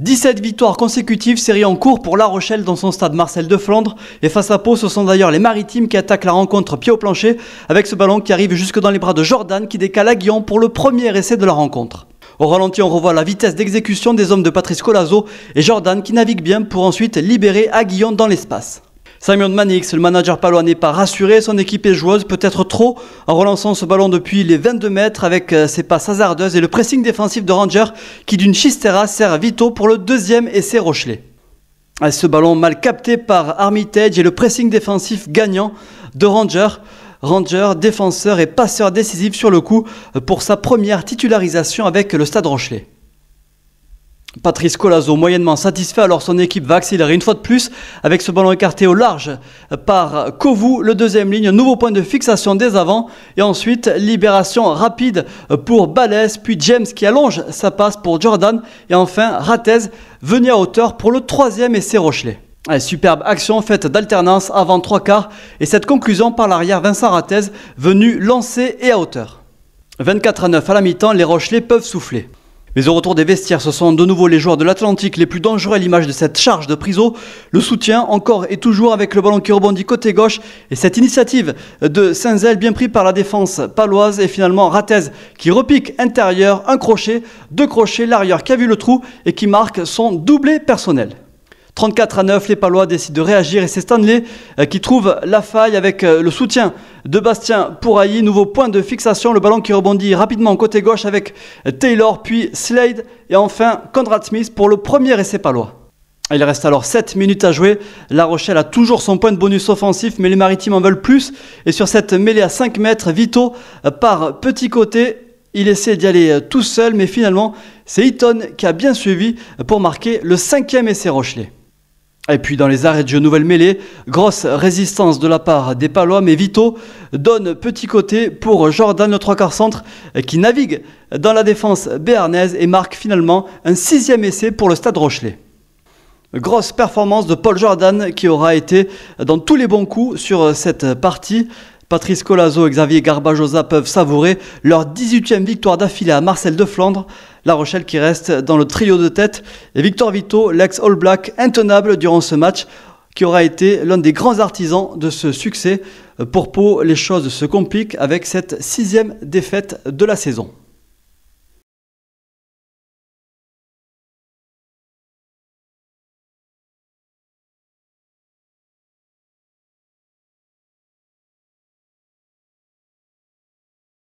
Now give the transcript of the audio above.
17 victoires consécutives, série en cours pour La Rochelle dans son stade Marcel de Flandre. Et face à Pau, ce sont d'ailleurs les maritimes qui attaquent la rencontre pied au plancher, avec ce ballon qui arrive jusque dans les bras de Jordan qui décale à Guillon pour le premier essai de la rencontre. Au ralenti, on revoit la vitesse d'exécution des hommes de Patrice Colazo et Jordan qui navigue bien pour ensuite libérer Aguillon dans l'espace de Manix, le manager palois, n'est pas rassuré. Son équipe est joueuse, peut-être trop, en relançant ce ballon depuis les 22 mètres avec euh, ses passes hasardeuses et le pressing défensif de Ranger qui, d'une chistera, sert Vito pour le deuxième essai Rochelet. Ah, ce ballon mal capté par Armitage et le pressing défensif gagnant de Ranger. Ranger, défenseur et passeur décisif sur le coup euh, pour sa première titularisation avec le Stade Rochelet. Patrice Colazo, moyennement satisfait, alors son équipe va accélérer une fois de plus avec ce ballon écarté au large par Kovu, le deuxième ligne, nouveau point de fixation des avant. et ensuite libération rapide pour Balès, puis James qui allonge sa passe pour Jordan et enfin Ratez venu à hauteur pour le troisième essai Rochelet. superbe action faite d'alternance avant trois quarts et cette conclusion par l'arrière Vincent Ratez venu lancer et à hauteur. 24 à 9 à la mi-temps, les Rochelais peuvent souffler. Mais au retour des vestiaires, ce sont de nouveau les joueurs de l'Atlantique les plus dangereux à l'image de cette charge de Priso. Le soutien encore et toujours avec le ballon qui rebondit côté gauche et cette initiative de Saint-Zel, bien pris par la défense paloise et finalement Ratez qui repique intérieur, un crochet, deux crochets, l'arrière qui a vu le trou et qui marque son doublé personnel. 34 à 9, les Palois décident de réagir et c'est Stanley euh, qui trouve la faille avec euh, le soutien de Bastien Pourailly. Nouveau point de fixation, le ballon qui rebondit rapidement côté gauche avec euh, Taylor, puis Slade et enfin Conrad Smith pour le premier essai Palois. Il reste alors 7 minutes à jouer. La Rochelle a toujours son point de bonus offensif, mais les Maritimes en veulent plus. Et sur cette mêlée à 5 mètres, Vito par petit côté. Il essaie d'y aller tout seul, mais finalement, c'est Eaton qui a bien suivi pour marquer le cinquième essai Rochelet. Et puis dans les arrêts de jeu nouvelle mêlée, grosse résistance de la part des Palois, mais Vito donne petit côté pour Jordan le trois quarts centre qui navigue dans la défense béarnaise et marque finalement un sixième essai pour le Stade Rochelet. Grosse performance de Paul Jordan qui aura été dans tous les bons coups sur cette partie. Patrice Colazo et Xavier Garbajosa peuvent savourer leur 18e victoire d'affilée à Marcel de Flandre. La Rochelle qui reste dans le trio de tête et Victor Vito, l'ex-All Black, intenable durant ce match qui aura été l'un des grands artisans de ce succès. Pour Pau, les choses se compliquent avec cette sixième défaite de la saison.